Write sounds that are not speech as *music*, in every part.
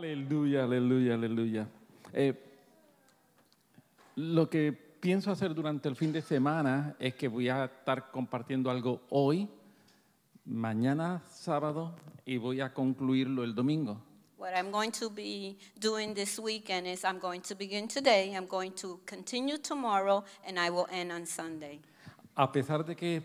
Aleluya, aleluya, aleluya. Eh, lo que pienso hacer durante el fin de semana es que voy a estar compartiendo algo hoy, mañana sábado y voy a concluirlo el domingo. A pesar de que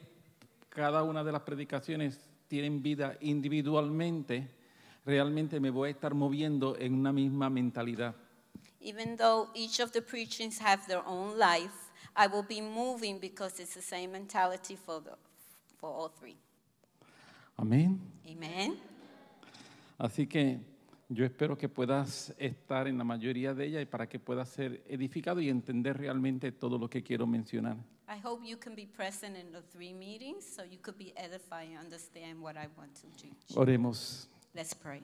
cada una de las predicaciones tienen vida individualmente, realmente me voy a estar moviendo en una misma mentalidad. Even though each of the preachings have their own life, I will be moving because it's the same mentality for, the, for all three. Amén. Amen. Así que yo espero que puedas estar en la mayoría de ellas y para que puedas ser edificado y entender realmente todo lo que quiero mencionar. I hope you can be present in the three meetings so you could be edified and understand what I want to teach. Oremos. Let's pray.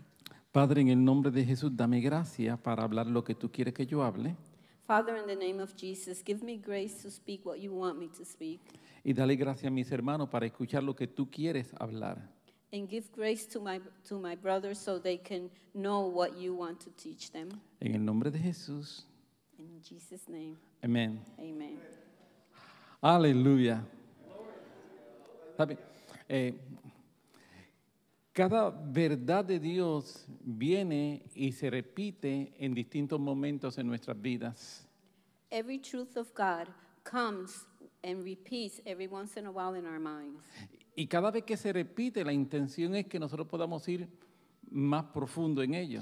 Padre, en el nombre de Jesús, dame gracia para hablar lo que tú quieres que yo hable. Father, in the name of Jesus, give me grace to speak what you want me to speak. Y dale gracia a mis hermanos para escuchar lo que tú quieres hablar. And give grace to my, to my brothers so they can know what you want to teach them. En el nombre de Jesús. In Jesus' name. Amen. Amen. Aleluya. Eh, cada verdad de Dios viene y se repite en distintos momentos en nuestras vidas. Every truth of God comes and repeats every once in a while in our minds. Y cada vez que se repite, la intención es que nosotros podamos ir más profundo en ello.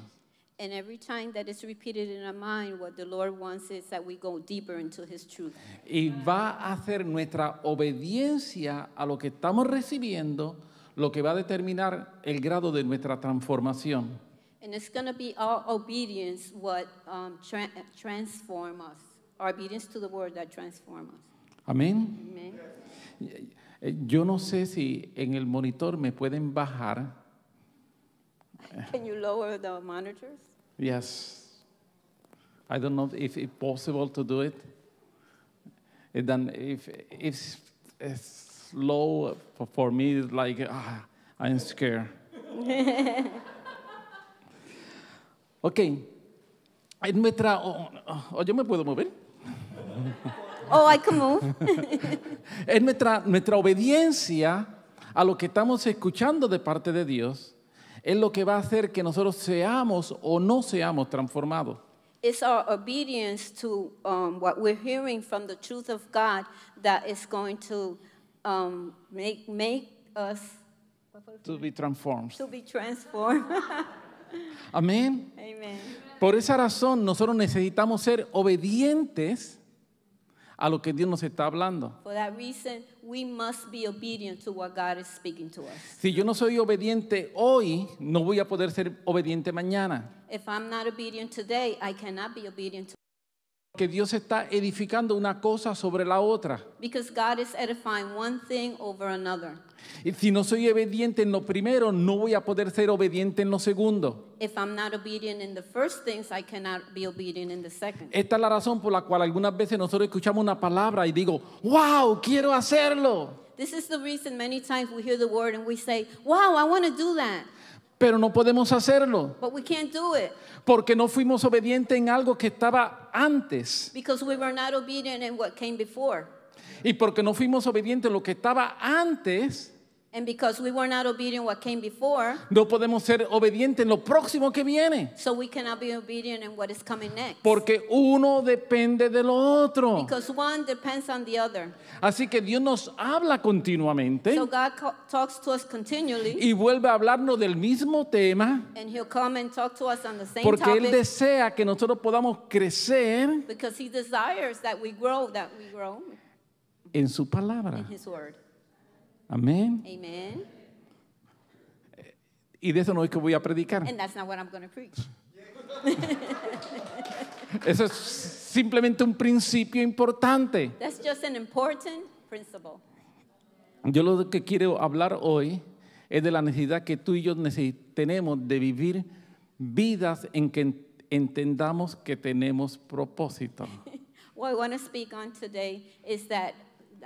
And every time that it's repeated in our mind, what the Lord wants is that we go deeper into His truth. Y va a hacer nuestra obediencia a lo que estamos recibiendo lo que va a determinar el grado de nuestra transformación. And it's going to be our obedience what um, tra transform us. Our obedience to the word that transform us. Amén. Amen. Eh, yo no sé si en el monitor me pueden bajar. Can you lower the monitors? Yes. I don't know if it's possible to do it slow for, me. like ah, I'm scared. *laughs* ok. En nuestra, o oh, yo me puedo mover. Oh, I can move. *laughs* es nuestra, obediencia a lo que estamos escuchando de parte de Dios es lo que va a hacer que nosotros seamos o no seamos transformados. It's our obedience to um, what we're hearing from the truth of God that is going to um, make, make us to be transformed. To be transformed. *laughs* Amén. Amen. Por esa razón nosotros necesitamos ser obedientes a lo que Dios nos está hablando. we must be obedient Si yo no soy obediente hoy, no voy a poder ser obediente mañana. If I'm not obedient today, I cannot be obedient que Dios está edificando una cosa sobre la otra. edifying Y si no soy obediente en lo primero, no voy a poder ser obediente en lo segundo. Esta es la razón por la cual algunas veces nosotros escuchamos una palabra y digo, "Wow, quiero hacerlo." This Pero no podemos hacerlo. Porque no fuimos obedientes en algo que estaba antes. Because we were not obedient in what came before. Y porque no fuimos obedientes en lo que estaba antes. And because we were not obedient what came before, no podemos ser obedientes en lo próximo que viene. So we cannot be obedient in what is coming next. Porque uno depende del otro. Because one depends on the other. Así que Dios nos habla continuamente. So God talks to us continually, y vuelve a hablarnos del mismo tema. And he'll come and talk to us on the same porque topic, él desea que nosotros podamos crecer. Because he desires that we grow, that we grow. En su palabra. In his word. Amén. Amen. Eh, y de eso no es que voy a predicar. *laughs* eso es simplemente un principio importante. Yo lo que quiero hablar hoy es de la necesidad que tú y yo tenemos de vivir vidas en que entendamos que tenemos propósito. *laughs* What I want to speak on today is that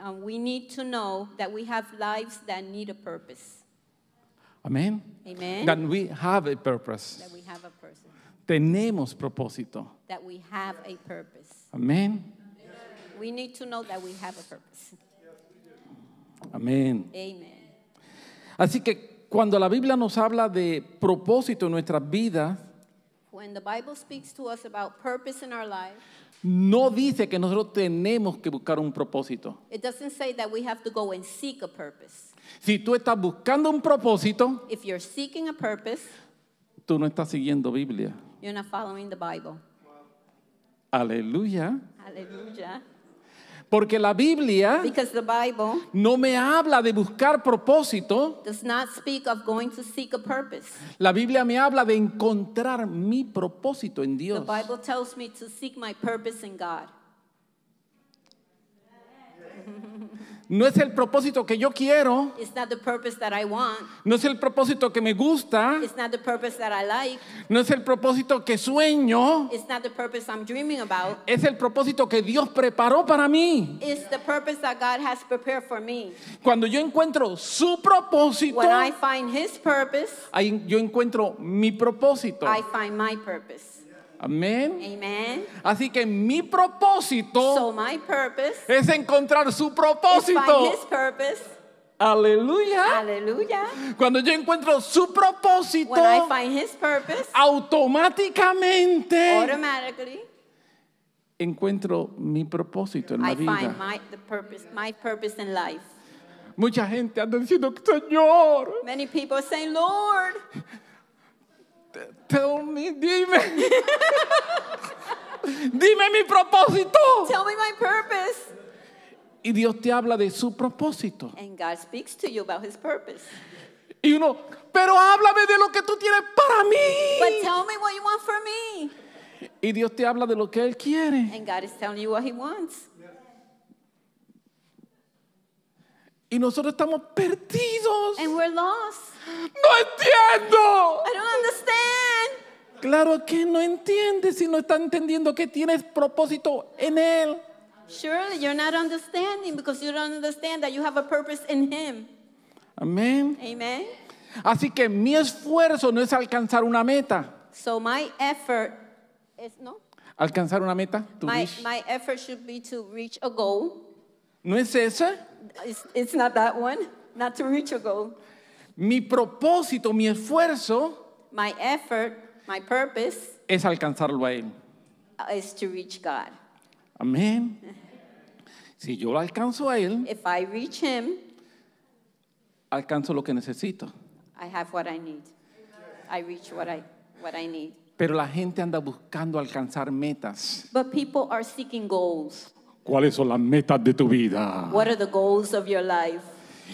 um, we need to know that we have lives that need a purpose. Amén. Amen. That we have a purpose. That we have a purpose. Tenemos propósito. That we have a purpose. Amén. We need to know that we have a purpose. Amén. Amen. Así que cuando la Biblia nos habla de propósito en nuestras vidas, When the Bible speaks to us about purpose in our life, No dice que nosotros tenemos que buscar un propósito. It doesn't say that we have to go and seek a purpose. Si tú estás buscando un propósito, If you're seeking a purpose, tú no estás siguiendo Biblia. you're not following the Bible. Aleluya. Aleluya. Porque la Biblia no me habla de buscar propósito. La Biblia me habla de encontrar mi propósito en Dios. No es el propósito que yo quiero. No es el propósito que me gusta. No es el propósito que sueño. Es el propósito que Dios preparó para mí. Cuando yo encuentro su propósito, yo encuentro mi propósito. Amén. Amen. Así que mi propósito es encontrar su propósito. Aleluya. Aleluya. Cuando yo encuentro su propósito, purpose, automáticamente encuentro mi propósito en I la vida. My, the purpose, my purpose in life. Mucha gente anda diciendo, Señor, Many people say, Lord, Tell me, dime. dime mi propósito. Tell me my purpose. Y Dios te habla de su propósito. And God speaks to you about his purpose. Y uno, pero háblame de lo que tú tienes para mí. But tell me what you want for me. Y Dios te habla de lo que él quiere. And God is telling you what he wants. Y nosotros estamos perdidos. And we're lost. ¡No entiendo! I don't understand. Claro que no entiendes si no está entendiendo que tienes propósito en Él. Surely you're not understanding because you don't understand that you have a purpose in Him. Amén. Amen. Así que mi esfuerzo no es alcanzar una meta. So my effort is no. Alcanzar una meta. my, my effort should be to reach a goal. ¿No es esa? it's not that one. Not to reach a goal mi propósito, mi esfuerzo my effort, my purpose es alcanzarlo a Él. Uh, is to reach God. Amén. Si yo lo alcanzo a Él, If I reach him, alcanzo lo que necesito. I have what I need. I reach what I, what I need. Pero la gente anda buscando alcanzar metas. But people are seeking goals. ¿Cuáles son las metas de tu vida? What are the goals of your life?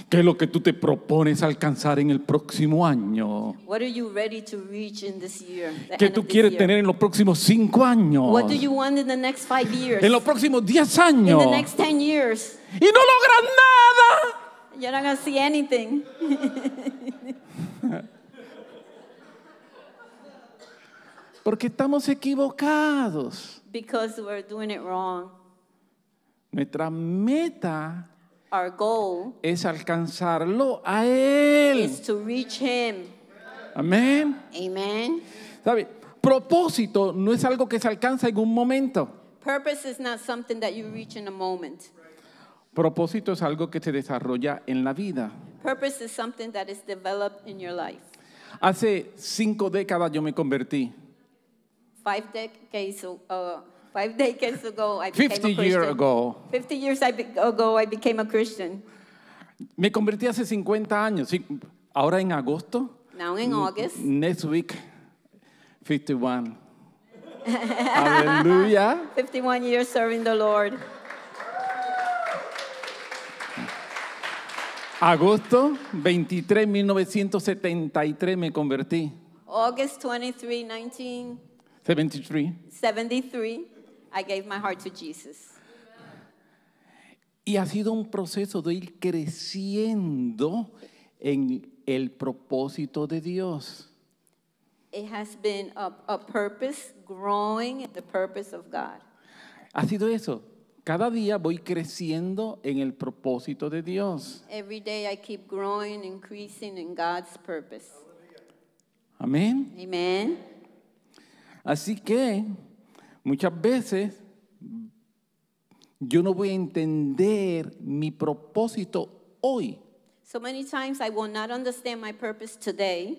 ¿Qué es lo que tú te propones alcanzar en el próximo año? What are you ready to reach in this year, the ¿Qué tú quieres tener en los próximos cinco años? What do you want in the next five years? En los próximos diez años. In the next ten years? Y no logras nada. You're not gonna see anything. *laughs* Porque estamos equivocados. Because we're doing it wrong. Nuestra meta Our goal es alcanzarlo a Él. Is to reach him. Amén. Amen. ¿Sabe? Propósito no es algo que se alcanza en un momento. Purpose is not something that you reach in a moment. Propósito es algo que se desarrolla en la vida. Purpose is something that is developed in your life. Hace cinco décadas yo me convertí. Five decades uh, Five *laughs* decades ago, I became 50 a Christian. Year ago. 50 years ago, I became a Christian. Me convertí hace 50 años. Ahora en agosto. Now in August. Next week, 51. Hallelujah. *laughs* 51 years serving the Lord. Agosto 23, 1973 me convertí. August 23, 1973. 73. I gave my heart to Jesus. Y ha sido un proceso de ir creciendo en el propósito de Dios. It has been a, purpose growing in the purpose of God. Ha sido eso. Cada día voy creciendo en el propósito de Dios. Every day I keep growing, increasing in God's purpose. Amén. Amen. Así que Muchas veces yo no voy a entender mi propósito hoy. So many times I will not understand my purpose today.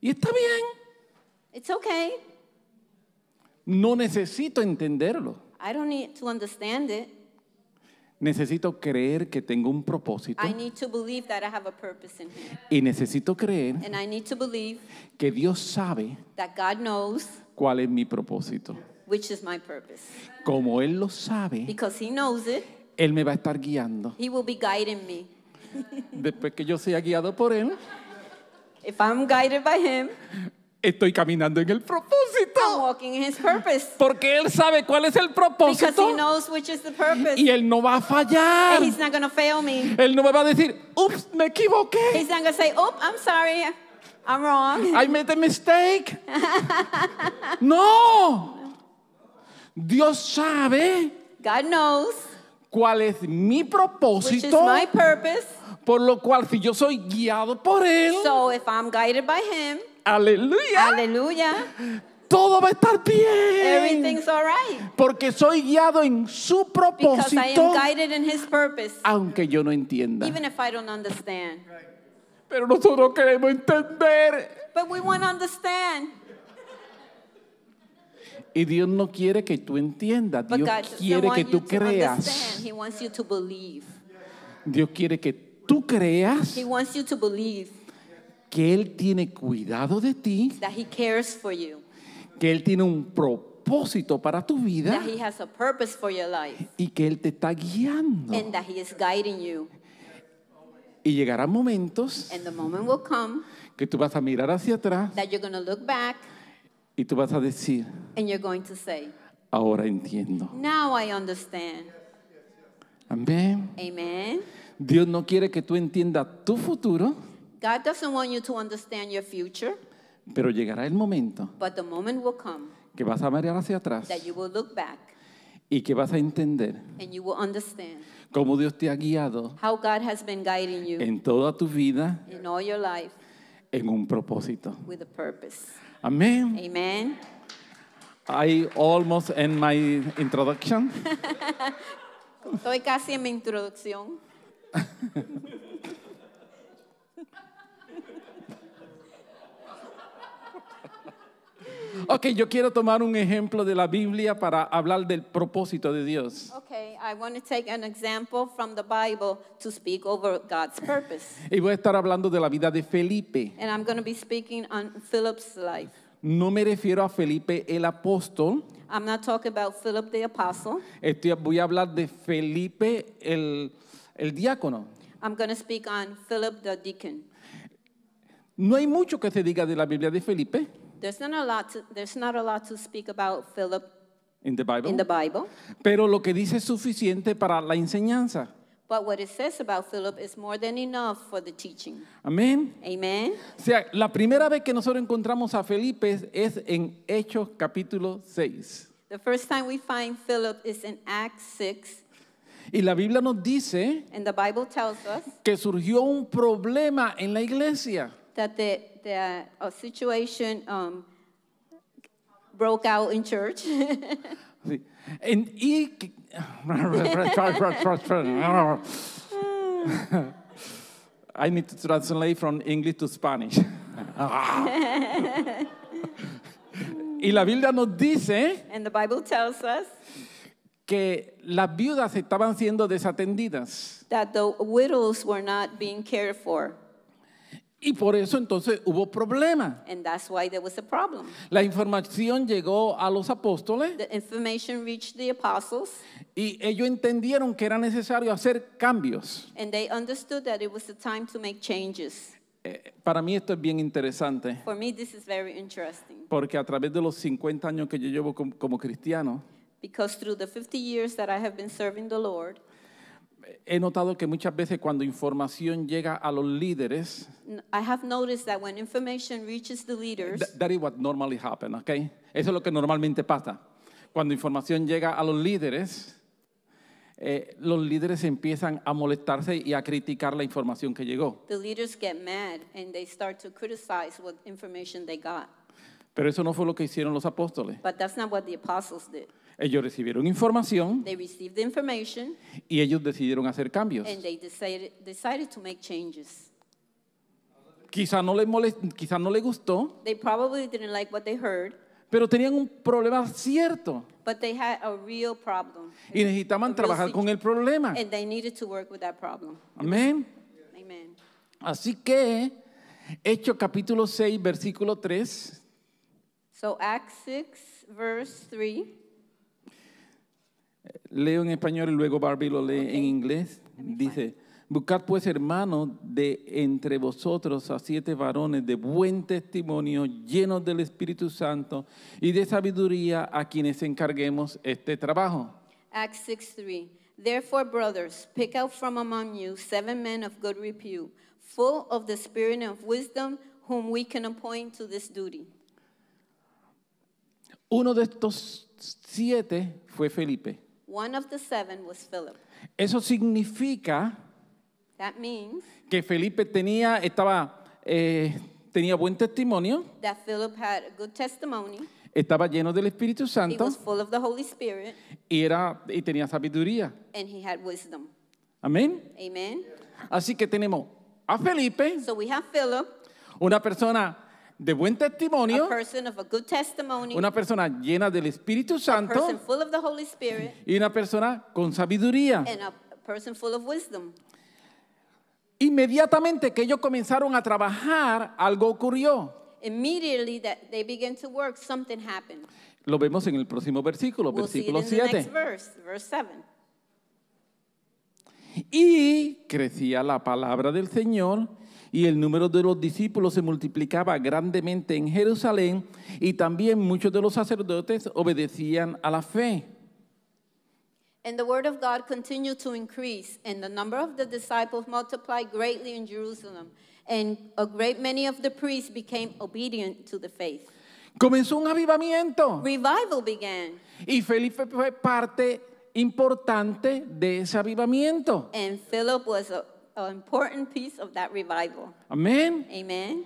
Y está bien. It's okay. No necesito entenderlo. I don't need to understand it. Necesito creer que tengo un propósito. Y necesito creer que Dios sabe cuál es mi propósito. Como Él lo sabe, Él me va a estar guiando. Después que yo sea guiado por Él, guided by him, estoy caminando en el propósito. I'm walking in his purpose. Porque él sabe cuál es el propósito. Because he knows which is the purpose. Y él no va a fallar. And he's not gonna fail me. Él no me va a decir, ups, me equivoqué. He's not gonna say, oops, I'm sorry. I'm wrong. I made a mistake. *laughs* no. Dios sabe. God knows. ¿Cuál es mi propósito? Which is my purpose. Por lo cual, si yo soy guiado por Él, so if I'm guided by him, Aleluya. Aleluya. Todo va a estar bien. Everything's all right. Porque soy guiado en su propósito. Because I am guided in his purpose. Aunque yo no entienda. Even if I don't understand. Pero nosotros queremos entender. But we want to understand. Y Dios no quiere que tú entiendas. Dios quiere que tú creas. He wants you to believe. Dios quiere que tú creas. He wants you to believe que Él tiene cuidado de ti, que Él tiene un propósito para tu vida y que Él te está guiando. Y llegarán momentos que tú vas a mirar hacia atrás y tú vas a decir, ahora entiendo. Amén. Dios no quiere que tú entiendas tu futuro, God doesn't want you to understand your future, pero llegará el momento but the moment will come que vas a mirar hacia atrás that you will look back y que vas a entender and you will understand cómo Dios te ha guiado how God has been guiding you en toda tu vida, in all your life, en un propósito. with a purpose. Amén. Amen. I almost end my introduction. *laughs* Estoy casi en mi introducción. *laughs* Ok, yo quiero tomar un ejemplo de la Biblia para hablar del propósito de Dios. Okay, I want to take an example from the Bible to speak over God's purpose. Y voy a estar hablando de la vida de Felipe. And I'm going to be speaking on Philip's life. No me refiero a Felipe el apóstol. I'm not talking about Philip the apostle. Estoy, voy a hablar de Felipe el, el diácono. I'm going to speak on Philip the deacon. No hay mucho que se diga de la Biblia de Felipe. There's not a lot to, there's not a lot to speak about Philip in the Bible. In the Bible. Pero lo que dice es suficiente para la enseñanza. But what it says about Philip is more than enough for the teaching. Amén. Amen. O sea, la primera vez que nosotros encontramos a Felipe es en Hechos capítulo 6. The first time we find Philip is in Acts 6. Y la Biblia nos dice And the Bible tells us que surgió un problema en la iglesia. That the that a situation um, broke out in church. And *laughs* *laughs* *laughs* I need to translate from English to Spanish. y la Biblia nos dice And the Bible tells us que las viudas estaban siendo desatendidas. That the widows were not being cared for. Y por eso entonces hubo problema. La información llegó a los apóstoles. Y ellos entendieron que era necesario hacer cambios. para mí esto es bien interesante. Porque a través de los 50 años que yo llevo como, cristiano, he notado que muchas veces cuando información llega a los líderes, I have noticed that when information reaches the leaders, that is what normally happens, okay? Eso es lo que normalmente pasa. Cuando información llega a los líderes, eh, los líderes empiezan a molestarse y a criticar la información que llegó. Pero eso no fue lo que hicieron los apóstoles. But that's not what the apostles did. Ellos recibieron información They received information y ellos decidieron hacer cambios. and they decided, decided to make changes. Quizá no les molest- quizá no les gustó, They probably didn't like what they heard, pero tenían un problema cierto but they had a real problem. y necesitaban A real trabajar con el problema. And they needed to work with that problem. Amén. Amen. Así que Hecho capítulo 6 versículo 3 So Acts 6, verse 3. Leo en español y luego Barbie lo lee en inglés. Dice, buscad pues hermanos de entre vosotros a siete varones de buen testimonio, llenos del Espíritu Santo y de sabiduría a quienes encarguemos este trabajo. Acts 6:3. Therefore, brothers, pick out from among you seven men of good repute, full of the spirit and of wisdom, whom we can appoint to this duty. Uno de estos siete fue Felipe. One of the seven was Philip. Eso significa That means que Felipe tenía, estaba, eh, tenía buen testimonio, that Philip had a good testimony. estaba lleno del Espíritu Santo. He was full of the Holy Spirit y, era, y tenía sabiduría. and he had wisdom. Amén. Amen. Así que tenemos a Felipe, So we have Philip, una persona de buen testimonio, una persona llena del Espíritu Santo y una persona con sabiduría. Inmediatamente que ellos comenzaron a trabajar, algo ocurrió. Lo vemos en el próximo versículo, versículo 7. Y crecía la palabra del Señor y el número de los discípulos se multiplicaba grandemente en Jerusalén y también muchos de los sacerdotes obedecían a la fe. And the word of God continued to increase, and the number of the disciples multiplied greatly in Jerusalem, and a great many of the priests became obedient to the faith. Comenzó un avivamiento. Revival began. Y Felipe fue parte importante de ese avivamiento. And Philip was a an important piece of that revival. Amén. Amen.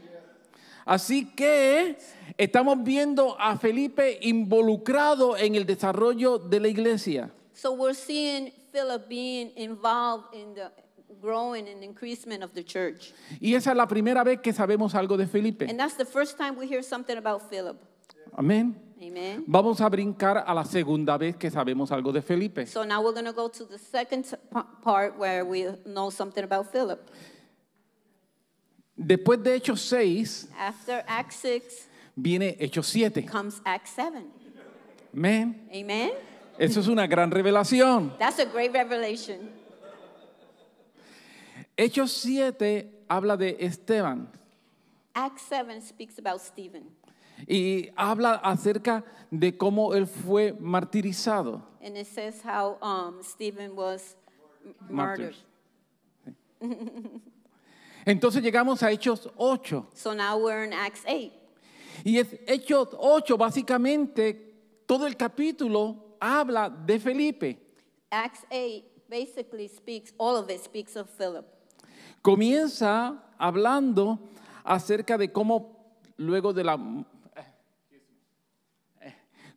Así que estamos viendo a Felipe involucrado en el desarrollo de la iglesia. So we're seeing Philip being involved in the growing and increasement of the church. Y esa es la primera vez que sabemos algo de Felipe. And that's the first time we hear something about Philip. Amén. Amen. Vamos a brincar a la segunda vez que sabemos algo de Felipe. So now we're going to go to the second part where we know something about Philip. Después de Hechos 6, After Act 6 viene Hechos 7. Comes Act 7. Amen. Amen. Eso es una gran revelación. That's a great revelation. Hechos 7 habla de Esteban. Acts 7 speaks about Stephen. Y habla acerca de cómo él fue martirizado. Entonces llegamos a Hechos 8. Y es Hechos 8 básicamente todo el capítulo habla de Felipe. Acts 8 basically speaks all of it speaks of Comienza hablando acerca de cómo luego de la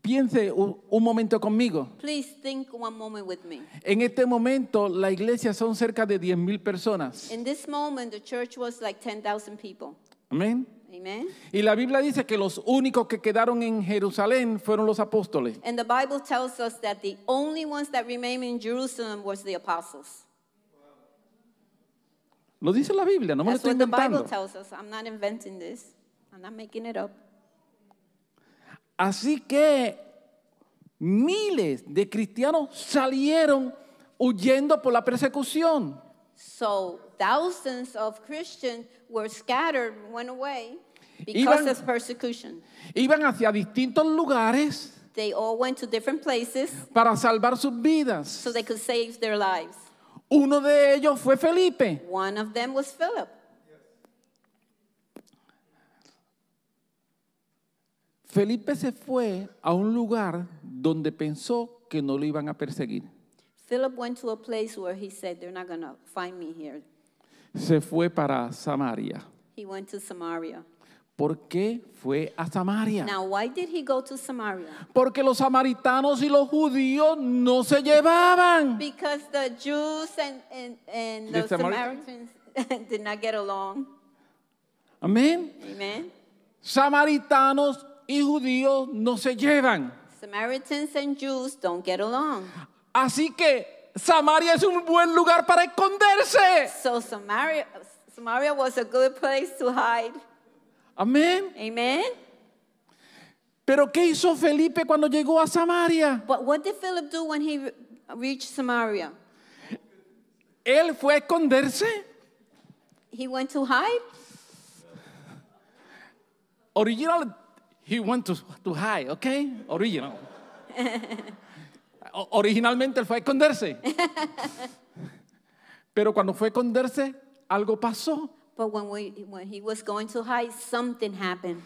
Piense un, momento conmigo. En este momento la iglesia son cerca de 10.000 personas. In this Amen. Y la Biblia dice que los únicos que quedaron en Jerusalén fueron los apóstoles. Lo dice la Biblia, no me lo estoy inventando. Así que miles de cristianos salieron huyendo por la persecución. So thousands of Christians were scattered, went away because iban, of persecution. Iban hacia distintos lugares. They all went to different places para salvar sus vidas. So they could save their lives. Uno de ellos fue Felipe. One of them was Philip. Felipe se fue a un lugar donde pensó que no lo iban a perseguir. Philip went to a place where he said, "They're not going to find me here." Se fue para Samaria. He went to Samaria. ¿Por qué fue a Samaria? Now, why did he go to Samaria? Porque los samaritanos y los judíos no se llevaban. Because the Jews and, and, and the, Samaritans? *laughs* did not get along. Amén. Amen. Samaritanos y judíos no se llevan. Así que Samaria es un buen lugar para esconderse. So Samaria, was a good place to hide. Amén. Pero ¿qué hizo Felipe cuando llegó a Samaria? Samaria? Él fue a esconderse. He went Original He went to, to hide, okay? Original. originalmente él fue a esconderse. Pero cuando fue a esconderse, algo pasó. But when, we, when he was going to hide, something happened.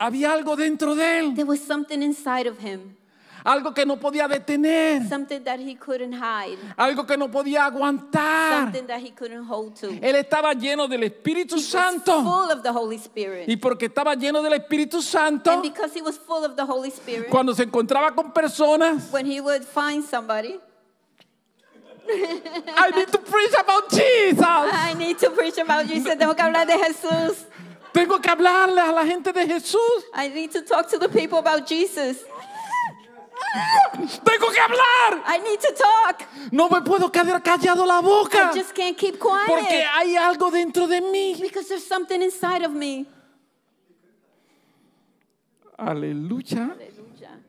Había algo dentro de él. There was something inside of him. Algo que no podía detener. Something that he couldn't hide. Algo que no podía aguantar. Something that he couldn't hold to. Él estaba lleno del Espíritu he Santo. Was full of the Holy Spirit. Y porque estaba lleno del Espíritu Santo, And because he was full of the Holy Spirit, cuando se encontraba con personas, when he would find somebody, I need to preach about Jesus. *laughs* I need to preach about Jesus. Tengo que hablar de Jesús. Tengo que hablarle a la gente de Jesús. I need to talk to the people about Jesus. Tengo que hablar. I need to talk. No me puedo quedar callado la boca. I just can't keep quiet. Porque hay algo dentro de mí. Because there's something inside of me. Aleluya. Aleluya.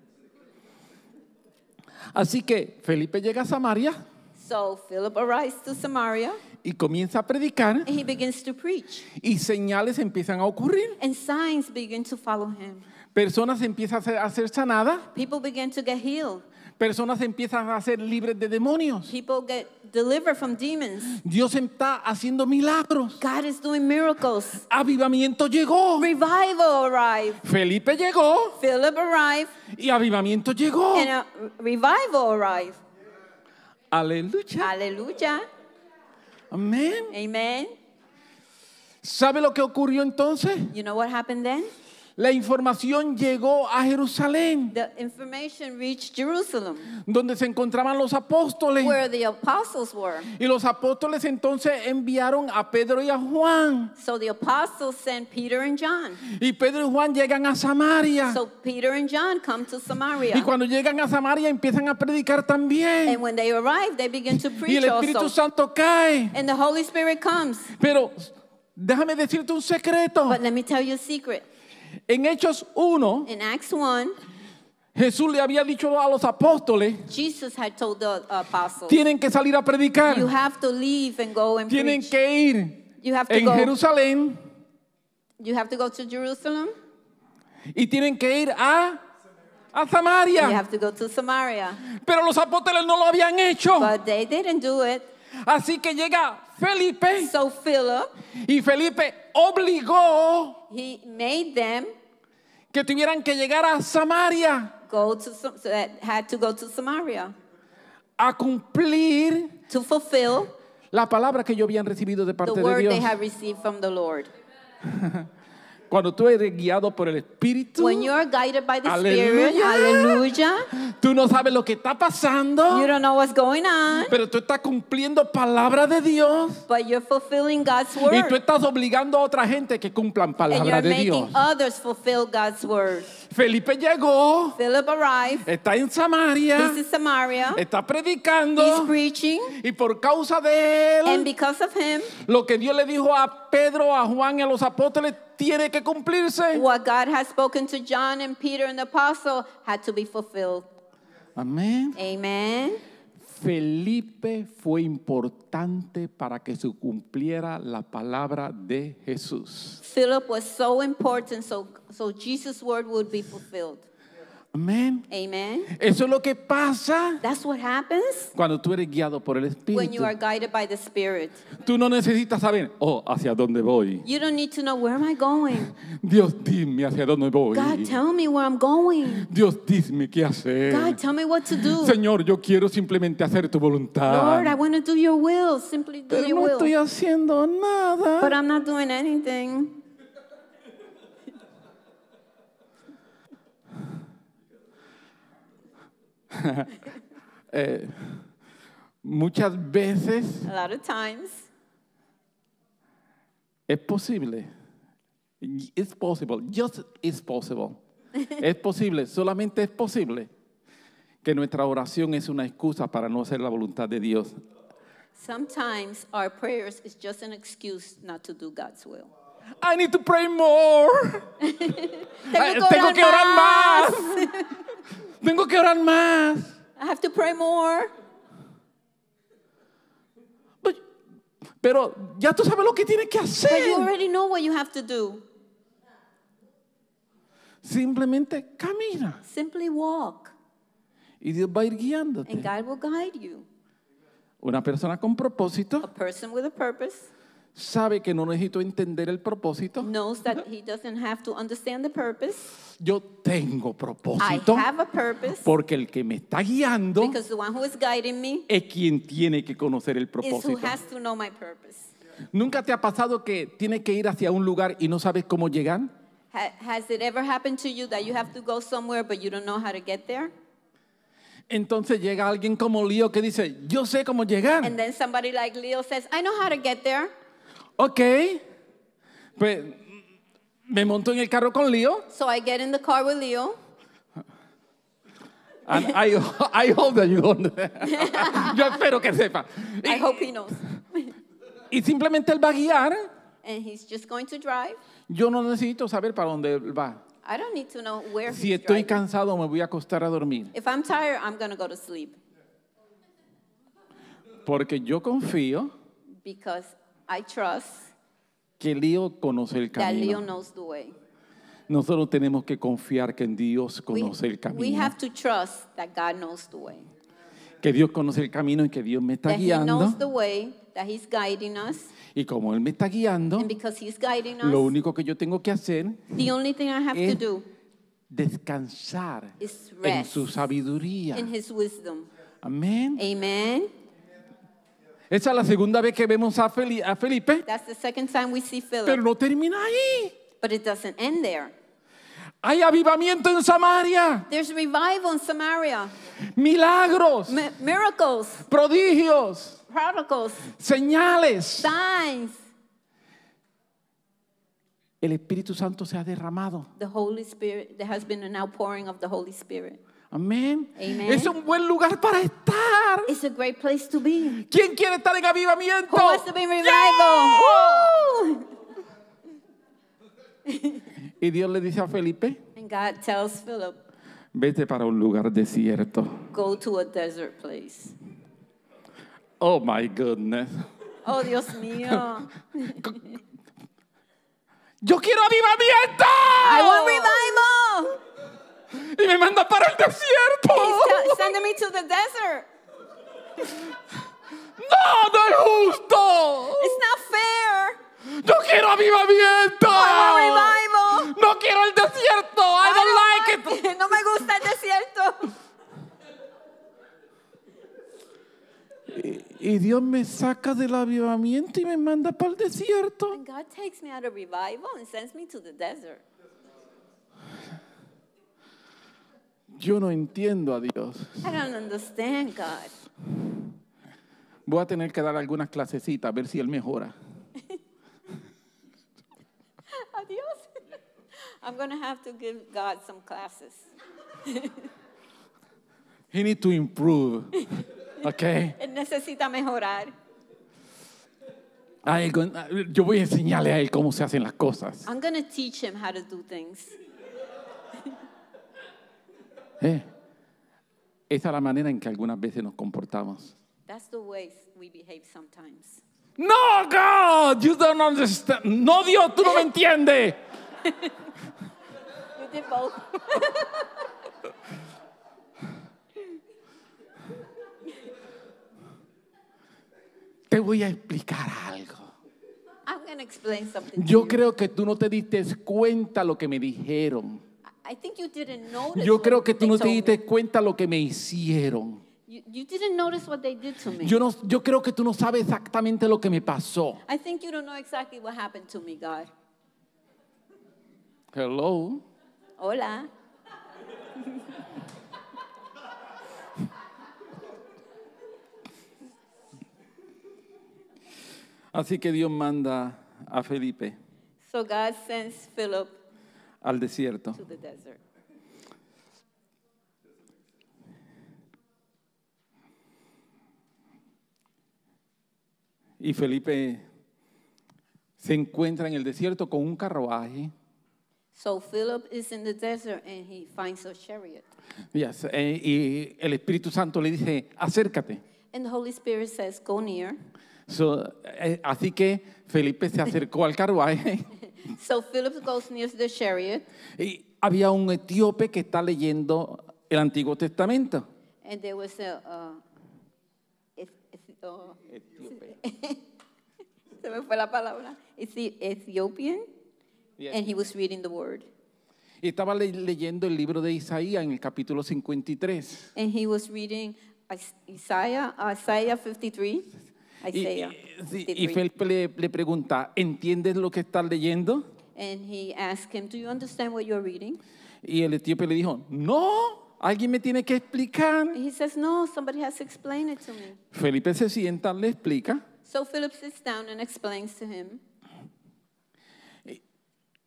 Así que Felipe llega a Samaria. So Philip arrives to Samaria. Y comienza a predicar. And he begins to preach. Y señales empiezan a ocurrir. And signs begin to follow him. Personas empiezan a ser, sanadas. People begin to get healed. Personas empiezan a ser libres de demonios. People get delivered from demons. Dios está haciendo milagros. God is doing miracles. Avivamiento llegó. Revival arrived. Felipe llegó. Philip arrived. Y avivamiento llegó. And revival arrived. Aleluya. Aleluya. Amén. Amen. ¿Sabe lo que ocurrió entonces? You know what happened then? La información llegó a Jerusalén, The information reached Jerusalem, donde se encontraban los apóstoles. where the apostles were. Y los apóstoles entonces enviaron a Pedro y a Juan. So the apostles sent Peter and John. Y Pedro y Juan llegan a Samaria. So Peter and John come to Y cuando llegan a Samaria empiezan a predicar también. And when they arrive, they begin to Y el Espíritu also. Santo cae. And the Holy Spirit comes. Pero déjame decirte un secreto. But let me tell you a secret. En Hechos 1, Jesús le había dicho a los apóstoles, tienen que salir a predicar, tienen que ir en Jerusalén y tienen que ir a, a Samaria. Pero los apóstoles no lo habían hecho. Así que llega Felipe y Felipe obligó He made them que tuvieran que llegar a Samaria go to, so that had to go to Samaria a cumplir to fulfill la palabra que yo habían recibido de parte the word de Dios. they had received from the Lord. *laughs* Cuando tú eres guiado por el Espíritu, tú no sabes lo que está pasando, you don't know what's going on, pero tú estás cumpliendo palabra de Dios. fulfilling God's word. Y tú estás obligando a otra gente que cumplan palabra de Dios. Felipe llegó. Philip arrived. Está en Samaria. He's in Samaria. Está predicando. He's preaching. Y por causa de él, And because of him, lo que Dios le dijo a Pedro, a Juan y a los apóstoles tiene que cumplirse. What God has spoken to John and Peter and the apostle had to be fulfilled. Amén. Amen. Amen. Felipe fue importante para que se cumpliera la palabra de Jesús. Philip was so important so, so Jesus' word would be fulfilled. Amén. Amen. Eso es lo que pasa. That's what happens cuando tú eres guiado por el Espíritu. When you are guided by the Spirit. Tú no necesitas saber, oh, hacia dónde voy. You don't need to know where am I going. Dios, dime hacia dónde voy. God, tell me where I'm going. Dios, dime qué hacer. God, tell me what to do. Señor, yo quiero simplemente hacer tu voluntad. Lord, I want to do your will. Simply do Pero your no will. estoy haciendo nada. But I'm not doing anything. *laughs* eh, muchas veces A lot of times, es posible. It's possible. Just it's possible. *laughs* es posible. Solamente es posible que nuestra oración es una excusa para no hacer la voluntad de Dios. sometimes our prayers is just an excuse not to do God's will. I need to pray more. *laughs* Tengo que orar más. Tengo que orar más. I have to pray more. pero ya tú sabes lo que tienes que hacer. But you already know what you have to do. Simplemente camina. Simply walk. Y Dios va a ir guiándote. And God will guide you. Una persona con propósito. A person with a purpose sabe que no necesito entender el propósito. Knows that he doesn't have to understand the purpose. Yo tengo propósito. I have a purpose. Porque el que me está guiando Because the one who is guiding me es quien tiene que conocer el propósito. Is who has to know my purpose. ¿Nunca te ha pasado que tiene que ir hacia un lugar y no sabes cómo llegar? has it ever happened to you that you have to go somewhere but you don't know how to get there? Entonces llega alguien como Leo que dice, "Yo sé cómo llegar." And then somebody like Leo says, "I know how to get there." Ok. Pues me monto en el carro con Leo. So I get in the car with Leo. And I, I hope that you don't. *laughs* Yo espero que sepa. I hope he knows. y simplemente él va a guiar. And he's just going to drive. Yo no necesito saber para dónde va. I don't need to know where si he's estoy cansado, me voy a acostar a dormir. If I'm tired, I'm going to go to sleep. Porque yo confío Because I trust que Leo conoce el camino. Nosotros tenemos que confiar que en Dios conoce el We camino, have to trust that God knows the way. que Dios conoce el camino y que Dios me está That guiando. way, that He's guiding us. Y como Él me está guiando, lo único que yo tengo que hacer es descansar en su sabiduría. in Amén. Amen. Esa es la segunda vez que vemos a, Felipe, pero no termina ahí. Hay avivamiento en Samaria. There's Samaria. Milagros. miracles. Prodigios. Señales. El Espíritu Santo se ha derramado. The Holy Spirit, there has been Amén. Amen. Es un buen lugar para estar. It's a great place to be. ¿Quién quiere estar en avivamiento? Who wants to be revival? Yeah! y Dios le dice a Felipe, And God tells Philip, vete para un lugar desierto. Go to a desert place. Oh my goodness. Oh Dios mío. *laughs* Yo quiero avivamiento. I want revival y me manda para el desierto. He's sending me to the desert. No, no es justo. It's not fair. Yo quiero avivamiento. I No quiero el desierto. I, I don't, don't like it. *laughs* No me gusta el desierto. Y, y Dios me saca del avivamiento y me manda para el desierto. And God takes me out of revival and sends me to the desert. Yo no entiendo a Dios. I don't understand God. Voy a tener que dar algunas clasecitas a ver si él mejora. *laughs* Adiós. I'm going to have to give God some classes. He need to improve. *laughs* Okay. Él necesita mejorar. Ay, yo voy a enseñarle a él cómo se hacen las cosas. I'm going to teach him how to do things. *laughs* Eh, esa es la manera en que algunas veces nos comportamos. No, Dios, tú no me entiendes. *laughs* *laughs* Te voy a explicar algo. Yo creo que tú no te diste cuenta lo que me dijeron. I think you didn't notice Yo creo que tú no te diste cuenta lo que me hicieron. You, you didn't notice what they did to me. Yo, no, yo creo que tú no sabes exactamente lo que me pasó. I think you don't know exactly what happened to me, God. Hello. Hola. Así que Dios manda a Felipe. So God sends Philip al desierto. Y Felipe se encuentra en el desierto con un carruaje. and y el Espíritu Santo le dice, acércate. Eh, así que Felipe se *laughs* acercó al carruaje. So Philip goes near the chariot. Y había un etíope que está leyendo el Antiguo Testamento. And there was a, uh, oh, *laughs* Se me fue la palabra. It's the Ethiopian. Yes. And he was reading the word. Y estaba le leyendo el libro de Isaías en el capítulo 53. And he was reading Isaiah, Isaiah 53 y, Felipe le, pregunta, ¿entiendes lo que estás leyendo? Y el etíope le dijo, no. Alguien me tiene que explicar. Felipe se sienta, le explica.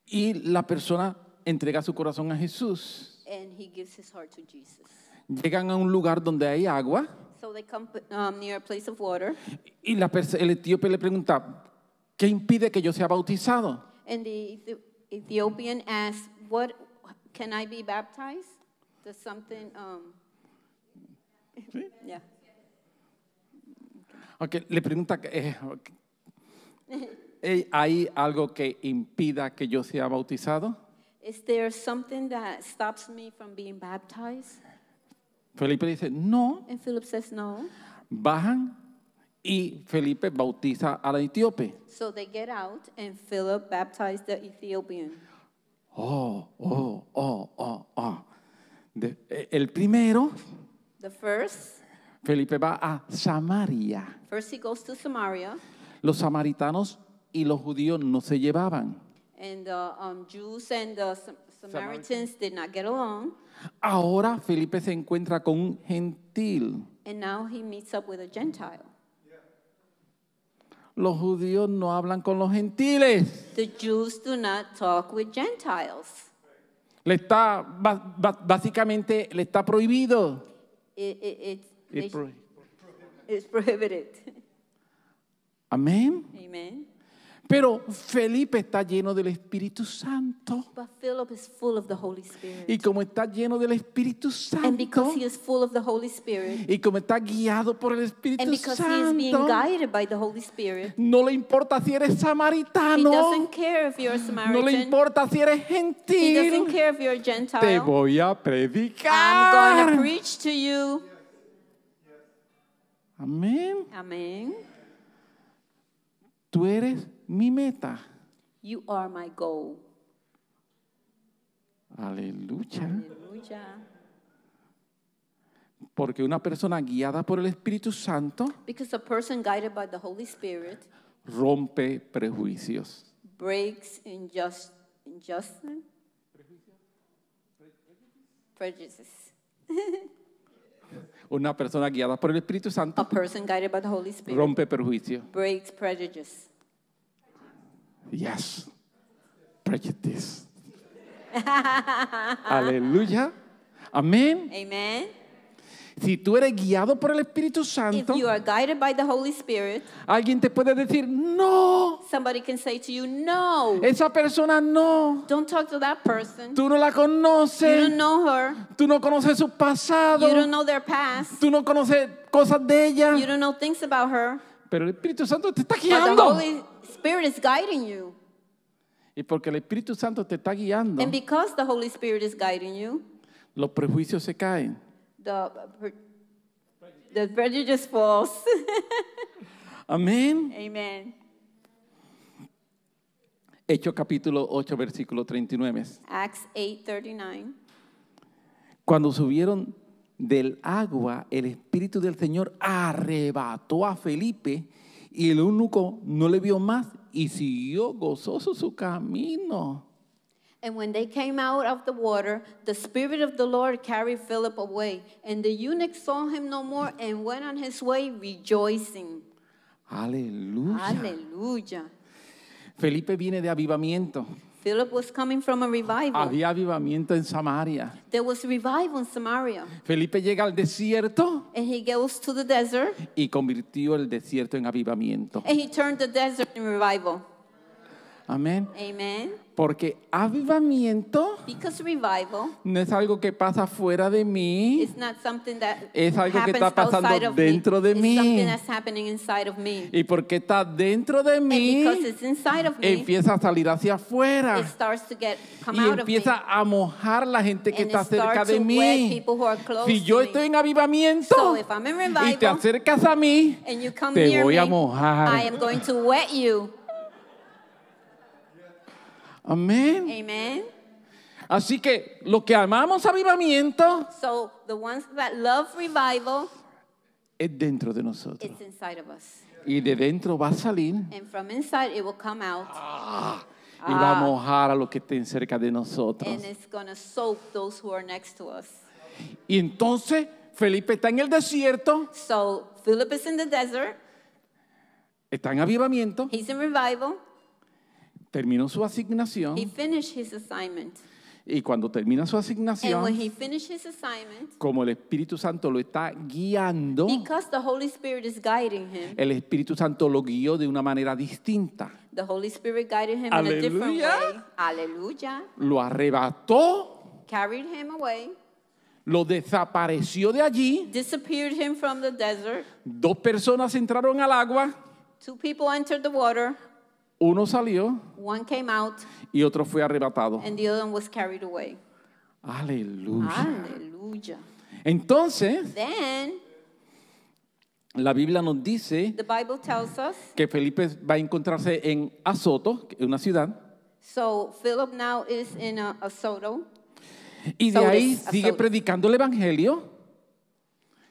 Y, la persona entrega su corazón a Jesús. Llegan a un lugar donde hay agua. So they come um, near a place of water. Y la, el etíope le pregunta, ¿qué impide que yo sea bautizado? And the, Ethiopian asks, what, can I be baptized? Does something, um, ¿Sí? *laughs* yeah. Okay, le pregunta, eh, eh, ¿hay algo que impida que yo sea bautizado? Is there something that stops me from being baptized? Felipe dice, no. And Philip says no. Bajan y Felipe bautiza al etíope. So they get out and Philip baptized the Ethiopian. Oh, oh, oh, oh, oh. De, e, el primero. The first. Felipe va a Samaria. First he goes to Samaria. Los samaritanos y los judíos no se llevaban. And the um, Jews and the Samaritans Samaritan. did not get along. Ahora Felipe se encuentra con un gentil. And now he meets up with a Gentile. Los judíos no hablan con los gentiles. The Jews do not talk with Gentiles. Le está básicamente le está prohibido. It, it, it's, it's prohibited. Amén. Amen. Pero Felipe está lleno del Espíritu Santo. Y como está lleno del Espíritu Santo. Y como está guiado por el Espíritu Santo. No le importa si eres samaritano. No le importa si eres gentil. Te voy a predicar. Amén. Amén. Tú eres mi meta. You are my goal. Aleluya. Aleluya. Porque una persona guiada por el Espíritu Santo Because a person guided by the Holy Spirit rompe prejuicios. Breaks injust, injust prejudices. *laughs* una persona guiada por el Espíritu Santo a person guided by the Holy Spirit rompe prejuicios. Breaks prejudice. Yes. Prejudice. *laughs* Aleluya. Amén. Amen. Si tú eres guiado por el Espíritu Santo, If you are guided by the Holy Spirit, alguien te puede decir no. Somebody can say to you no. Esa persona no. Don't talk to that person. Tú no la conoces. You don't know her. Tú no conoces su pasado. You don't know their past. Tú no conoces cosas de ella. You don't know things about her. Pero el Espíritu Santo te está guiando. Y porque el Espíritu Santo te está guiando, And because the Holy Spirit is guiding you, los prejuicios se caen. the, falls. *laughs* Amén. Hecho capítulo 8, versículo 39. Acts 8:39. Cuando subieron del agua, el Espíritu del Señor arrebató a Felipe y el eunuco no le vio más y siguió gozoso su camino. And when they came out of the water, the Spirit of the Lord carried Philip away, and the eunuch saw him no more and went on his way rejoicing. Aleluya. Aleluya. Felipe viene de avivamiento. Philip was coming from a revival. Había avivamiento en Samaria. There was revival in Samaria. Felipe llega al desierto. And he goes to the desert. Y convirtió el desierto en avivamiento. And he turned the desert in revival. Amén. Porque avivamiento no es algo que pasa fuera de mí, es algo que está pasando dentro de mí. Y porque está dentro de mí, empieza a salir hacia afuera y empieza a mojar la gente que está cerca de mí. Si yo estoy en avivamiento y te acercas a mí, te voy a mojar. Amén. Amén. Así que lo que amamos avivamiento so es dentro de nosotros. Y de dentro va a salir. Ah, y va a ah. mojar a lo que estén cerca de nosotros. Y entonces Felipe está en el desierto. So Philip Está en avivamiento. He's revival terminó su asignación. y cuando termina su asignación, como el Espíritu Santo lo está guiando, el Espíritu Santo lo guió de una manera distinta. Aleluya. Lo arrebató. Lo desapareció de allí. Dos personas entraron al agua. Uno salió y otro fue arrebatado. Aleluya. Entonces, la Biblia nos dice que Felipe va a encontrarse en Asoto, una ciudad, uh, y de ahí sigue predicando el Evangelio.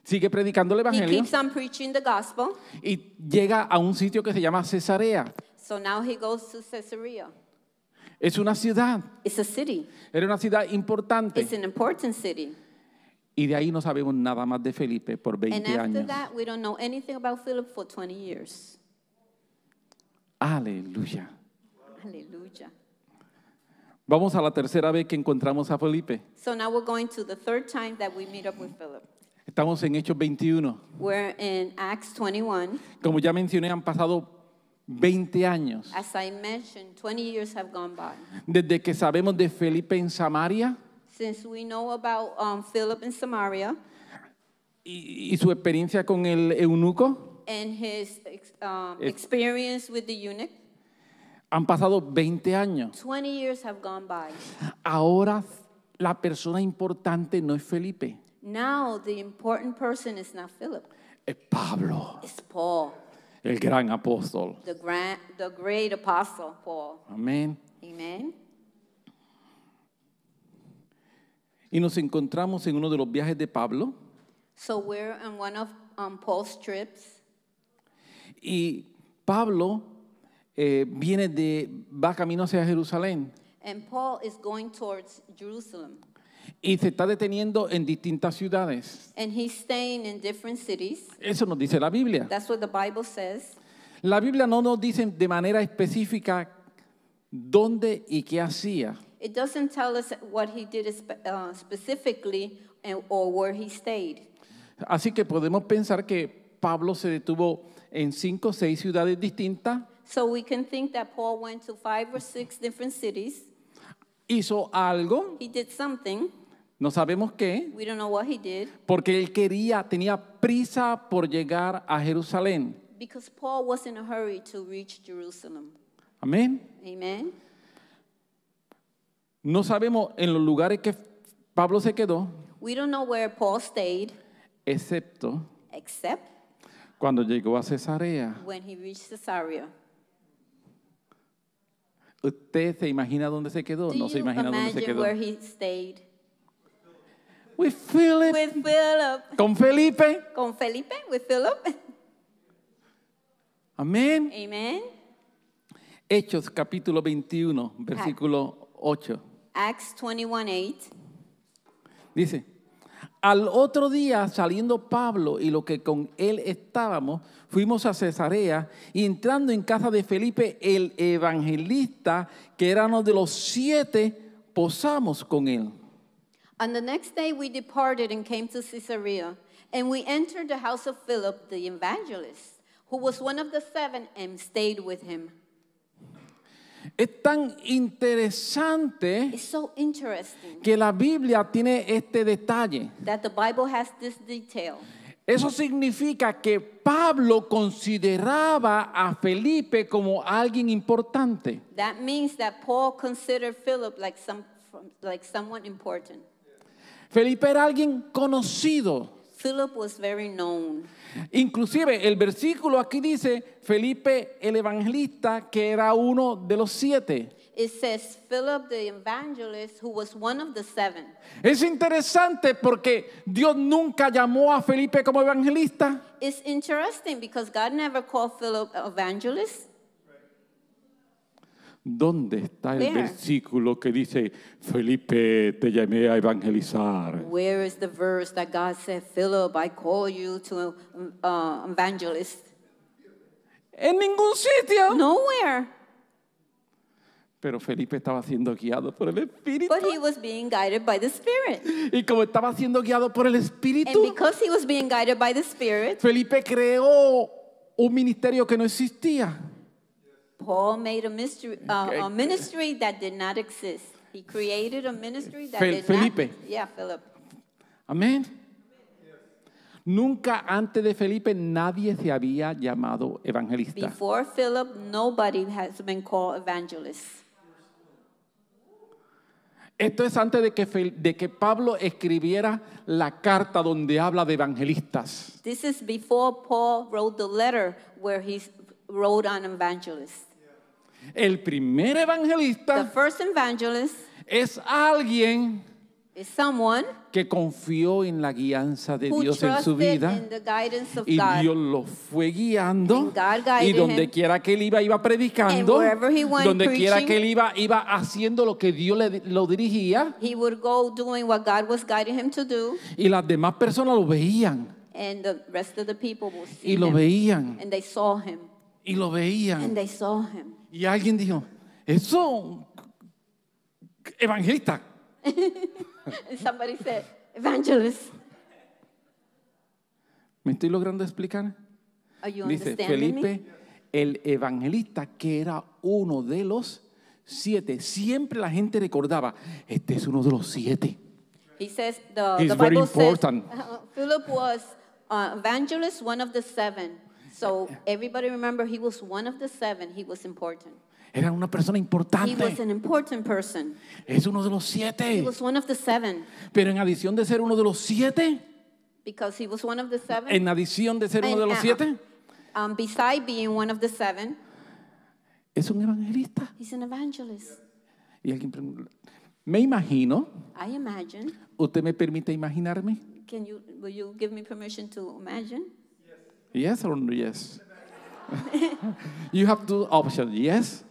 Sigue predicando el Evangelio y llega a un sitio que se llama Cesarea. So now he goes to Caesarea. Es una ciudad. It's a city. Era una ciudad importante. It's an important city. Y de ahí no sabemos nada más de Felipe por 20 And after años. that, we don't know anything about Philip for 20 years. Aleluya. Aleluya. Vamos a la tercera vez que encontramos a Felipe. So now we're going to the third time that we meet up with Philip. Estamos en Hechos 21. We're in Acts 21. Como ya mencioné, han pasado 20 años. As I mentioned, 20 years have gone by. Desde que sabemos de Felipe en Samaria Since we know about um, Philip in Samaria y, y su experiencia con el eunuco, and his um, eh, experience with the eunuch, han pasado 20 años. 20 years have gone by. Ahora la persona importante no es Felipe, Now the important person is not Philip, es Pablo. it's Paul el gran apóstol. The, grand, the great apostle Paul. amen, Amen. Y nos encontramos en uno de los viajes de Pablo. So we're on one of um, Paul's trips. Y Pablo eh, viene de va camino hacia Jerusalén. And Paul is going towards Jerusalem. Y se está deteniendo en distintas ciudades. Eso nos dice la Biblia. La Biblia no nos dice de manera específica dónde y qué hacía. Así que podemos pensar que Pablo se detuvo en cinco o seis ciudades distintas hizo algo. He did something. No sabemos qué. We don't know what he did. Porque él quería, tenía prisa por llegar a Jerusalén. Because Paul was in a hurry to reach Jerusalem. Amén. Amen. No sabemos en los lugares que Pablo se quedó. We don't know where Paul stayed. Excepto. Except. Cuando llegó a Cesarea. When he reached Caesarea. ¿Usted se imagina dónde se quedó? no se imagina dónde se quedó. With Con Felipe. Con Felipe, Amén. Amen. Hechos capítulo 21, versículo 8. Acts 21:8. Dice, al otro día, saliendo Pablo y lo que con él estábamos, fuimos a Cesarea y entrando en casa de Felipe el evangelista, que era uno de los siete, posamos con él. On the next day we departed and came to Caesarea, and we entered the house of Philip the evangelist, who was one of the seven, and stayed with him. Es tan interesante que la Biblia tiene este detalle. Eso significa que Pablo consideraba a Felipe como alguien importante. Felipe era alguien conocido. Philip was very known. Inclusive el versículo aquí dice Felipe el evangelista que era uno de los siete. It says Philip the evangelist who was one of the seven. Es interesante porque Dios nunca llamó a Felipe como evangelista. It's interesting because God never called Philip evangelist. ¿Dónde está el versículo que dice, Felipe, te llamé a evangelizar? Philip, En ningún sitio. Pero Felipe estaba siendo guiado por el Espíritu. Y como estaba siendo guiado por el Espíritu, Felipe creó un ministerio que no existía. Paul made a, mystery, uh, a ministry that did not exist. He created a ministry that Fel did Felipe. yeah, Philip. Amén. Nunca antes de Felipe nadie se había llamado evangelista. Before Philip, nobody has been called evangelist. Esto es antes de que, de que Pablo escribiera la carta donde habla de evangelistas. This is before Paul wrote the letter where he wrote on evangelists. El primer evangelista es alguien que confió en la guianza de Dios en su vida y Dios lo fue guiando y donde quiera que él iba iba predicando donde quiera que él iba iba haciendo lo que Dios le, lo dirigía y las demás personas lo veían Y lo veían y lo veían y lo veían y alguien dijo, eso, evangelista. Somebody *laughs* said, evangelist. ¿Me estoy logrando explicar? Dice Felipe, el evangelista que era uno de los siete. Siempre la gente recordaba, este es uno de los siete. He says the, He's Bible important. Says, *laughs* Philip was uh, evangelist, one of the seven. So everybody remember he was one of the seven. He was important. Era una persona importante. He was an important person. Es uno de los He was one of the seven Pero en adición de ser uno de los siete, because he was one of the seven. en adición de ser uno de los uh, siete, Um, beside being one of the seven, es un evangelista. he's an evangelist. Y alguien preguntó. me imagino, I imagine. usted me permite imaginarme, Can you? Will you give me permission to imagine? Yes or yes? *laughs* you have two options, yes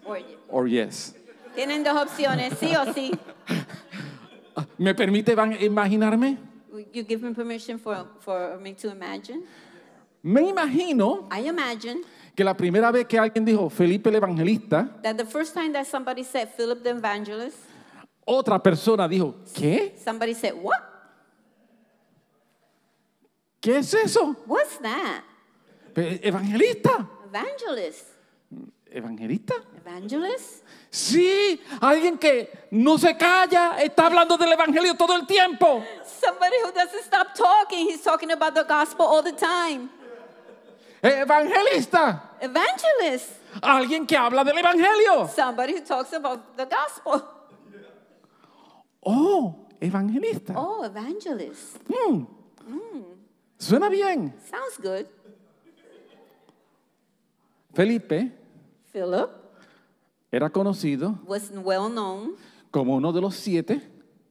or, yes. Tienen dos opciones, sí o sí. *laughs* ¿Me permite imaginarme? You give me permission for, for me to imagine. Me imagino I imagine que la primera vez que alguien dijo Felipe el Evangelista, that the first time that somebody said Philip the Evangelist, otra persona dijo, ¿qué? Somebody said, what? ¿Qué es eso? What's that? Evangelista. Evangelist. ¿Evangelista? Evangelist. Sí, alguien que no se calla, está hablando del evangelio todo el tiempo. Somebody who doesn't stop talking, he's talking about the gospel all the time. Evangelista. Evangelist. Alguien que habla del evangelio. Somebody who talks about the gospel. Oh, evangelista. Oh, evangelist. Mm. Suena bien. Sounds good. Felipe Philip era conocido was well known como uno de los siete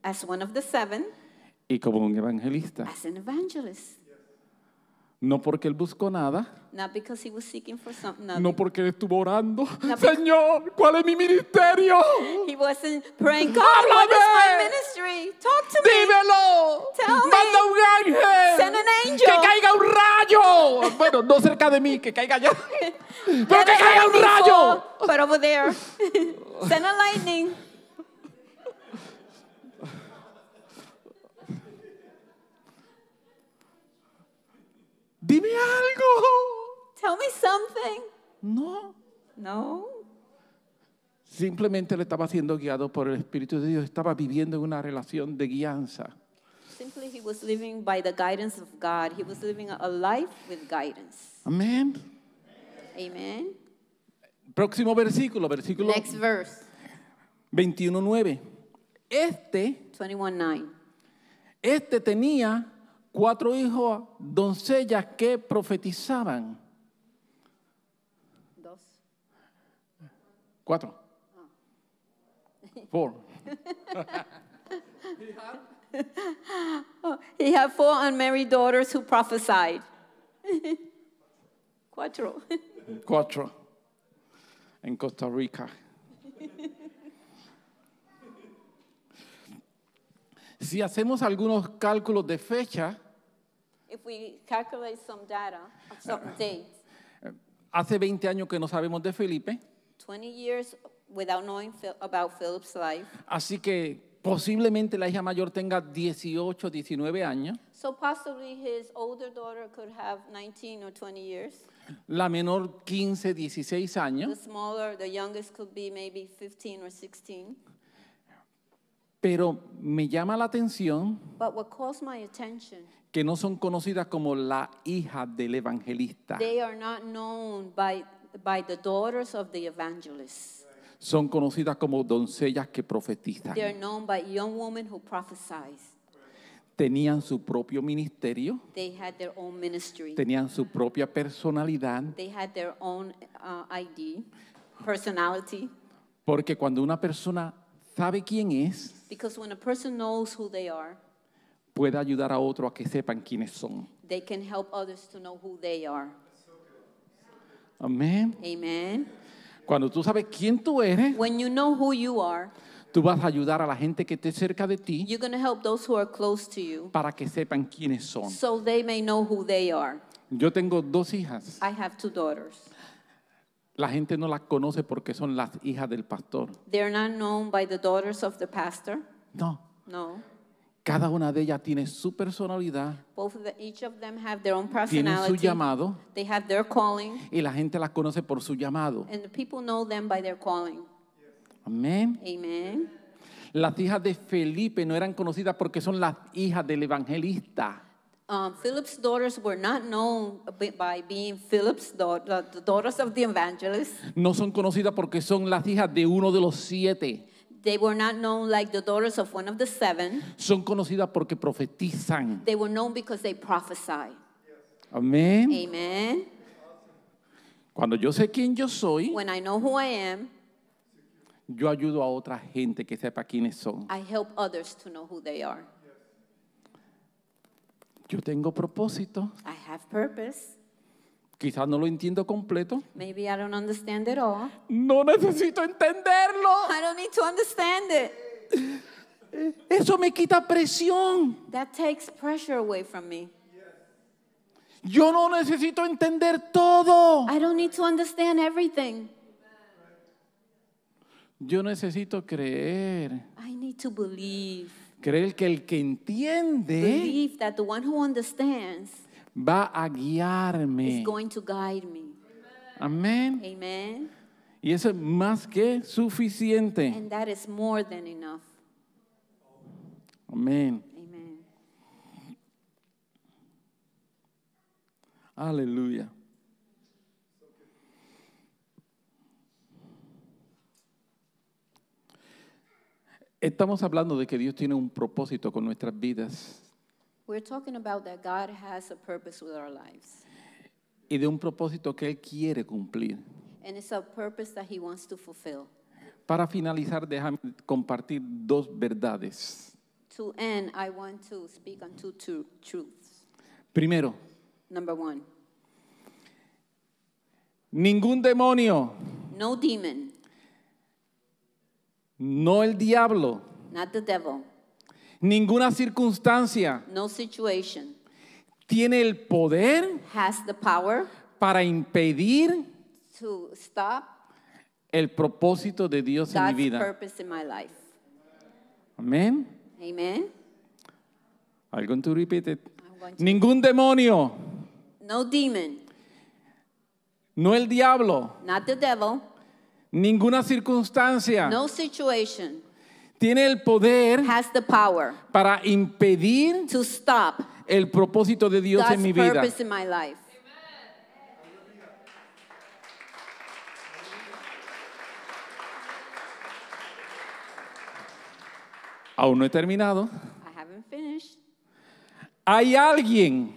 as one of the seven, y como un evangelista. As an evangelist. No porque él buscó nada. Not because he was seeking for something, no porque él estuvo orando. Señor, ¿cuál es mi ministerio? He wasn't praying, God, what is my Talk to Dímelo. Me. Tell Manda me. un ángel. Send an angel. Que caiga un rayo. Bueno, no cerca de mí, que caiga allá. *laughs* Pero que caiga un rayo. but over there. *laughs* Send a lightning. Dime algo. Tell me something. No. No. Simplemente le estaba siendo guiado por el Espíritu de Dios, estaba viviendo en una relación de guianza. Simply he was living by the guidance of God. He was living a life with guidance. Amén. Amen. Próximo versículo, versículo Next verse. 21:9. Este 21:9. Este tenía cuatro hijos doncellas que profetizaban. Dos. Cuatro. Four. *laughs* he, had? four unmarried daughters who prophesied. *laughs* Cuatro. Cuatro. En Costa Rica. si hacemos algunos cálculos de fecha, If we calculate some data of some eh, dates, hace 20 años que no sabemos de Felipe, 20 years without knowing about Philip's life. Así que posiblemente la hija mayor tenga 18, 19 años. So possibly his older daughter could have 19 or 20 years. La menor 15, 16 años. The smaller, the youngest could be maybe 15 or 16. Pero me llama la atención que no son conocidas como la hija del evangelista. They are not known by, by the daughters of the evangelists son conocidas como doncellas que profetizan. Tenían su propio ministerio. Tenían su propia personalidad. Uh, Porque cuando una persona sabe quién es, puede ayudar a otro a que sepan quiénes son. amén Amén. Cuando tú sabes quién tú eres, tú vas a ayudar a la gente que esté cerca de ti para que sepan quiénes son. so may know who they are. Yo tengo dos hijas. La gente no las conoce porque son las hijas del pastor. pastor. No, No. Cada una de ellas tiene su personalidad. Both of the, each of them have their own Tienen su llamado They have their calling, y la gente las conoce por su llamado. and the people know them by their calling. Amén. Amen. Las hijas de Felipe no eran conocidas porque son las hijas del evangelista. Um, Philip's daughters were not known by being Philip's daughters, the daughters of the evangelist. No son conocidas porque son las hijas de uno de los siete. They were not known like the daughters of one of the seven. Son conocidas porque profetizan. They were known because they prophesy. Amén. Amen. Cuando yo sé quién yo soy, When I know who I am, yo ayudo a otra gente que sepa quiénes son. I help others to know who they are. Yo tengo propósito. I have purpose. Quizás no lo entiendo completo. Maybe I don't understand it all. No necesito entenderlo. I don't need to understand it. Eso me quita presión. That takes pressure away from me. Yo no necesito entender todo. I don't need to understand everything. Yo necesito creer. I need to believe. Creer que el que entiende Believe that the one who understands va a guiarme. Is going to guide me. Amén. Amen. Y eso es más que suficiente. And that is more than enough. Amén. Amen. Aleluya. Estamos hablando de que Dios tiene un propósito con nuestras vidas. We're talking about that God has a purpose with our lives. Y de un propósito que Él quiere cumplir. And it's a purpose that He wants to fulfill. Para finalizar, déjame compartir dos verdades. To end, I want to speak on two, two truths. Primero, Number one, ningún demonio, no demon, no el diablo, not the devil, Ninguna circunstancia no situation tiene el poder has the power para impedir to stop el propósito de Dios en mi vida. purpose in my life. Amén. Amen. I'm going to repeat it. Ningún demonio, No demon, no el diablo, not the devil, ninguna circunstancia no situation tiene el poder para impedir to stop el propósito de Dios en mi vida. Aún no he terminado. I haven't finished. Hay alguien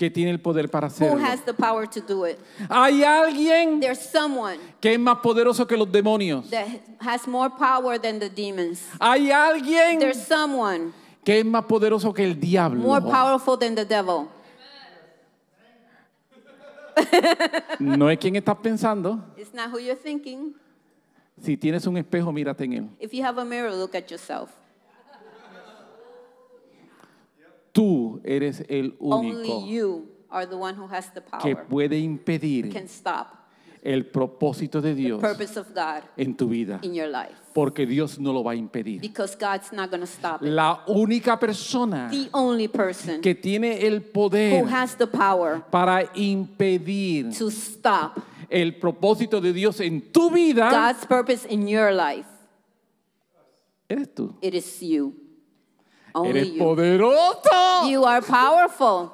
que tiene el poder para hacerlo. Who has the power to do it. Hay alguien There's someone que es más poderoso que los demonios. that has more power than the demons. Hay alguien There's someone que es más poderoso que el diablo. more powerful than the devil. No es quien estás pensando. It's not who you're thinking. Si tienes un espejo, mírate en él. If you have a mirror, look at yourself. tú eres el único que puede impedir el propósito de Dios en tu vida. Porque Dios no lo va a impedir. La única persona que tiene el poder para impedir el propósito de Dios en tu vida eres tú. Eres you. poderoso. You are powerful.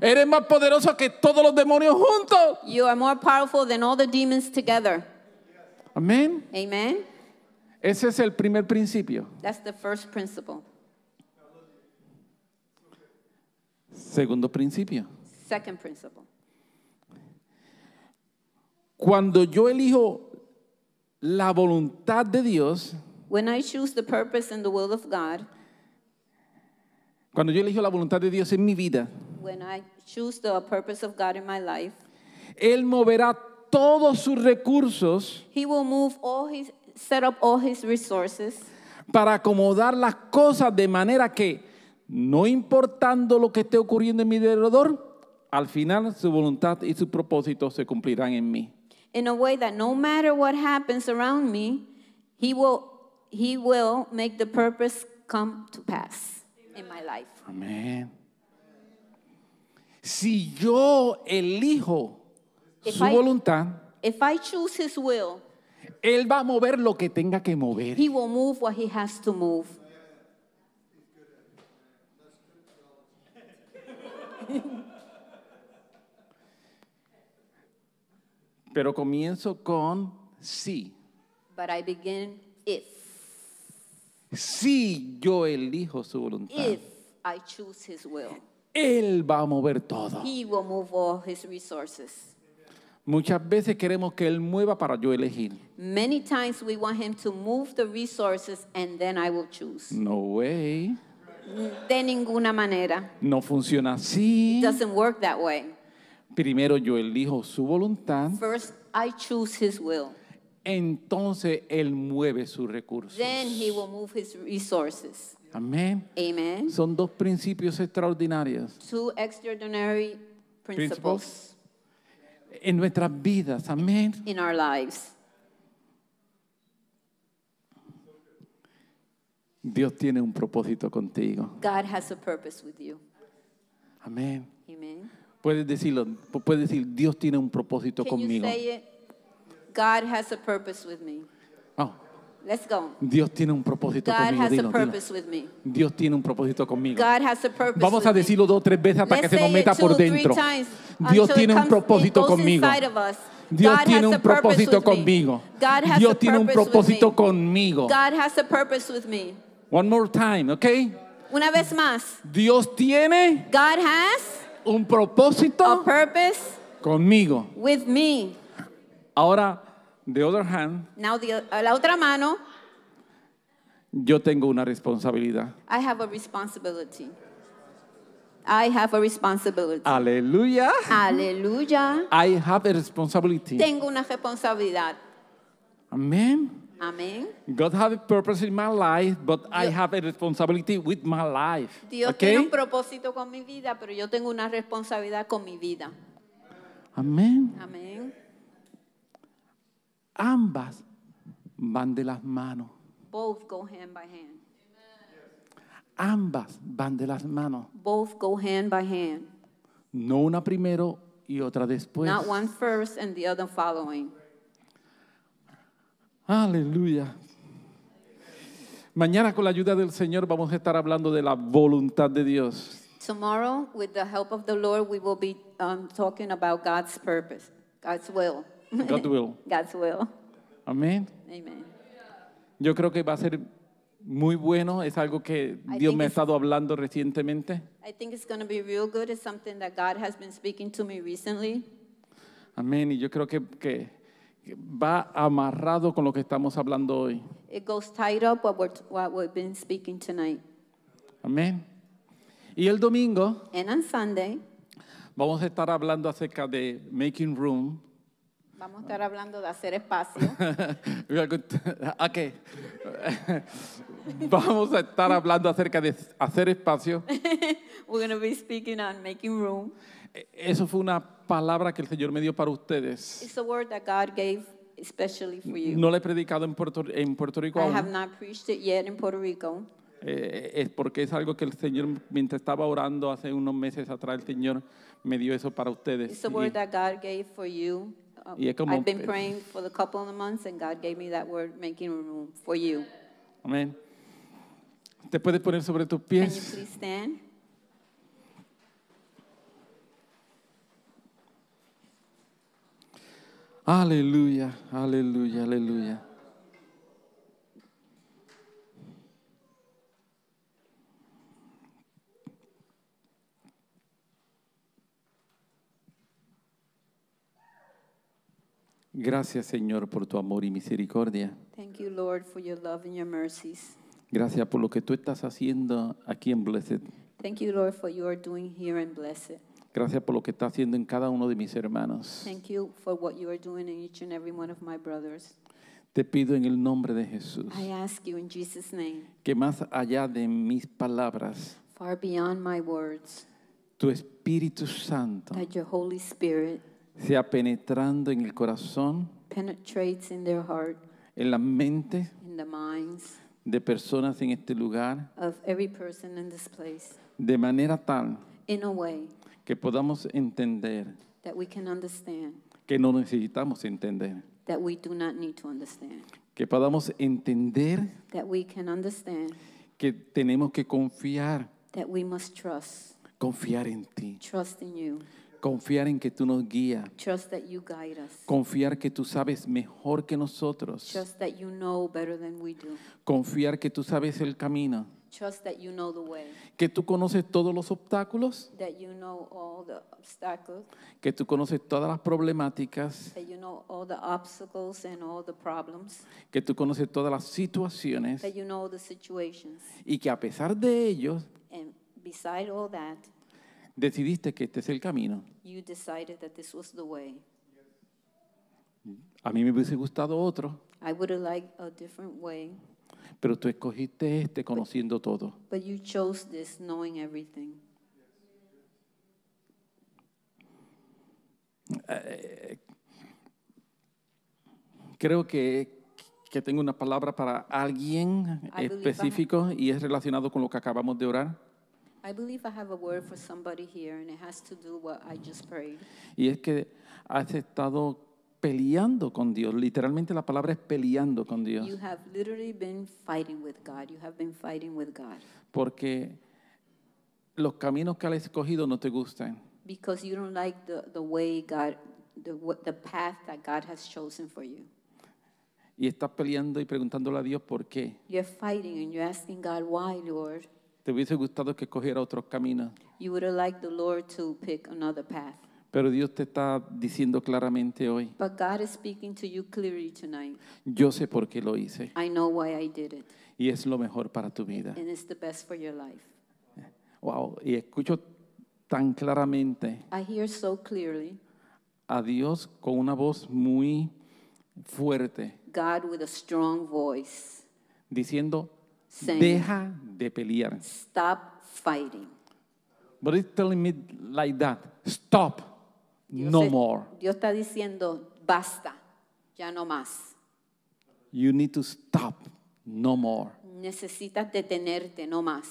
Eres más poderoso que todos los demonios juntos. You are more powerful than all the demons together. Amén. Amen. Ese es el primer principio. That's the first principle. Segundo principio. Second principle. Cuando yo elijo la voluntad de Dios, When I choose the purpose and the will of God, cuando yo elijo la voluntad de Dios en mi vida, when I choose the purpose of God in my life, él moverá todos sus recursos He will move all his, set up all his resources para acomodar las cosas de manera que, no importando lo que esté ocurriendo en mi alrededor, al final su voluntad y su propósito se cumplirán en mí. In a way that no matter what happens around me, he will He will make the purpose come to pass in my life. Amén. Si yo elijo if su I, voluntad, if I choose his will, él va a mover lo que tenga que mover. He will move what he has to move. Pero comienzo con sí. But I begin if. Si yo elijo su voluntad, if I choose his will, Él va a mover todo. he will move all his resources. Muchas veces queremos que Él mueva para yo elegir. Many times we want him to move the resources and then I will choose. No way. De ninguna manera. No funciona It así. doesn't work that way. Primero yo elijo su voluntad First, I choose his will entonces Él mueve sus recursos. Son dos principios extraordinarios. Two extraordinary principles. En nuestras vidas. Amén. In our lives. Dios tiene un propósito contigo. God has a purpose with Amén. Amen. Puedes decirlo, puedes decir Dios tiene un propósito conmigo. God has a purpose with me. Oh. Let's go. Dios tiene un propósito God conmigo. Dios tiene un propósito conmigo. Vamos a decirlo dos o tres veces para que se nos meta por dentro. Dios tiene un propósito conmigo. Dios tiene un propósito conmigo. Dios tiene un propósito conmigo. has a purpose with One more time, okay? Una vez más. Dios tiene God has un propósito conmigo. With me. Ahora, the other hand, now the, la otra mano, yo tengo una responsabilidad. I have a responsibility. I have a responsibility. Aleluya. Aleluya. I have a responsibility. Tengo una responsabilidad. Amén. Amén. God have a purpose in my life, but Dios, I have a responsibility with my life. Dios okay? tiene un propósito con mi vida, pero yo tengo una responsabilidad con mi vida. Amén. Amén. Ambas van de las manos. Both go hand by hand. Ambas van de las manos. Both go hand by hand. No una primero y otra después. Not one first and the other following. Aleluya. Mañana con la ayuda del Señor vamos a estar hablando de la voluntad de Dios. Tomorrow, with the help of the Lord, we will be um, talking about God's purpose, God's will. God will. *laughs* God's will. Amen. Amen. Yo creo que va a ser muy bueno, es algo que I Dios me ha estado hablando recientemente. I think it's going to be real good. It's something that God has been speaking to me recently. Amén. Y yo creo que, que va amarrado con lo que estamos hablando hoy. It goes tied up what, what we've been speaking tonight. Amén. Y el domingo And on Sunday, vamos a estar hablando acerca de making room Vamos a estar hablando de hacer espacio. *laughs* ok. *laughs* Vamos a estar hablando acerca de hacer espacio. *laughs* We're going to be speaking on making room. Eso fue una palabra que el Señor me dio para ustedes. It's a word that God gave especially for you. No la he predicado en Puerto, en Puerto Rico I aún. have not preached it yet in Puerto Rico. Eh, es porque es algo que el Señor, mientras estaba orando hace unos meses atrás, el Señor me dio eso para ustedes. It's a word that God gave for you. Um, y es como, I've been praying for the couple of months and God gave me that word, making room for you. Amén. ¿Te puedes poner sobre tus pies? Can you please stand? Aleluya, aleluya, aleluya. Gracias, Señor, por tu amor y misericordia. Thank you, Lord, for your love and your mercies. Gracias por lo que tú estás haciendo aquí en Blessed. Thank you, Lord, for you are doing here in Blessed. Gracias por lo que está haciendo en cada uno de mis hermanos. Thank you for what you are doing in each and every one of my brothers. Te pido en el nombre de Jesús I ask you in Jesus' name, que más allá de mis palabras, far beyond my words, tu Espíritu Santo that your Holy Spirit sea penetrando en el corazón, en la mente de personas en este lugar, de manera tal que podamos entender que no necesitamos entender, que podamos entender que tenemos que confiar, confiar en ti. Confiar en que tú nos guías. Confiar que tú sabes mejor que nosotros. that you know better than Confiar que tú sabes el camino. Que tú conoces todos los obstáculos. Que tú conoces todas las problemáticas. Que tú conoces todas las situaciones. Y que a pesar de ellos, Decidiste que este es el camino. A mí me hubiese gustado otro, pero tú escogiste este conociendo todo. Eh, creo que, que tengo una palabra para alguien específico y es relacionado con lo que acabamos de orar. I believe I have a word for somebody here and it has to do what I just prayed. Y es que has estado peleando con Dios. Literalmente la palabra es peleando con Dios. You have literally been fighting with God. You have been fighting with God. Porque los caminos que has escogido no te gustan. Because you don't like the, the way God, the, the path that God has chosen for you. Y estás peleando y preguntándole a Dios por qué. You're fighting and you're asking God why, Lord. Te hubiese gustado que cogiera otros caminos. You would have liked the Lord to pick another path. Pero Dios te está diciendo claramente hoy. But God is speaking to you clearly tonight. Yo sé por qué lo hice. I know why I did it. Y es lo mejor para tu vida. And it's the best for your life. Wow, y escucho tan claramente. I hear so clearly. A Dios con una voz muy fuerte. God with a strong voice. Diciendo saying, Deja de pelear. Stop fighting. But it's telling me like that. Stop. no more. Dios está diciendo, basta, ya no más. You need to stop, no more. Necesitas detenerte, no más.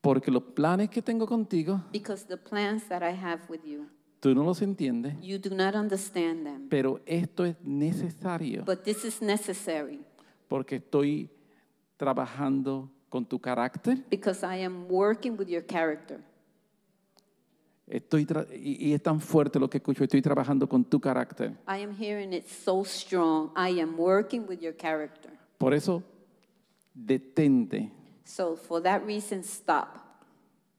Porque los planes que tengo contigo, Because the plans that I have with you, tú no los entiendes. You do not understand them. Pero esto es necesario. But this is necessary. Porque estoy trabajando con tu carácter. Because I am working with your character. Estoy y, y, es tan fuerte lo que escucho, estoy trabajando con tu carácter. I am hearing it so strong. I am working with your character. Por eso detente. So for that reason stop.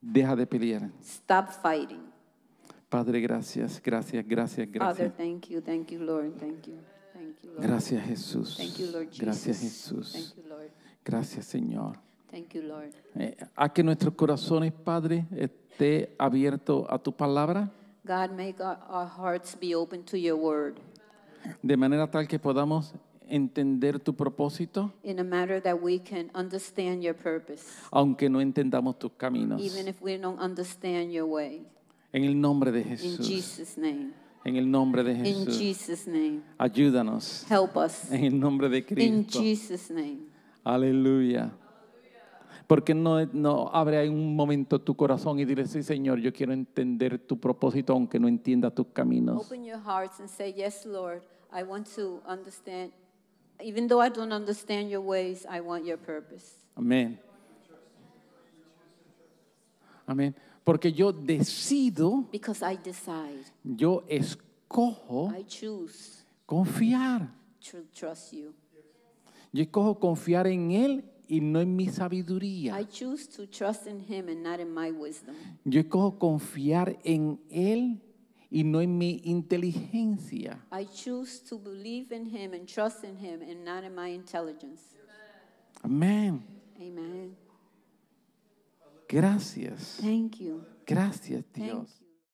Deja de pelear. Stop fighting. Padre, gracias, gracias, gracias, gracias. Father, thank you, thank you, Lord, thank you. Thank you Lord. Gracias, Jesús. Thank you, Lord Jesus. Gracias, Jesús. Thank you, Lord. Gracias, Señor. Thank you, Lord. Eh, a que nuestros corazones, Padre, esté abierto a tu palabra. God, make our, hearts be open to your word. De manera tal que podamos entender tu propósito. In a manner that we can understand your purpose. Aunque no entendamos tus caminos. Even if we don't understand your way. En el nombre de Jesús. In Jesus name. En el nombre de Jesús. In Jesus name. Ayúdanos. Help us. En el nombre de Cristo. In Jesus name. Aleluya. Porque no, no abre un momento tu corazón y dile, sí, Señor, yo quiero entender tu propósito aunque no entienda tus caminos. Open your hearts and say, yes, Lord, I want to understand. Even though I don't understand your ways, I want your purpose. Amén. Amén. Porque yo decido. Because I decide. Yo escojo. I choose. Confiar. Trust you. Yo escojo confiar en Él y no en mi sabiduría. I choose to trust in him and not in my wisdom. Yo escojo confiar en Él y no en mi inteligencia. I choose to believe in him and trust in him and not in my intelligence. Amén. Amen. Gracias. Thank you. Gracias, Dios.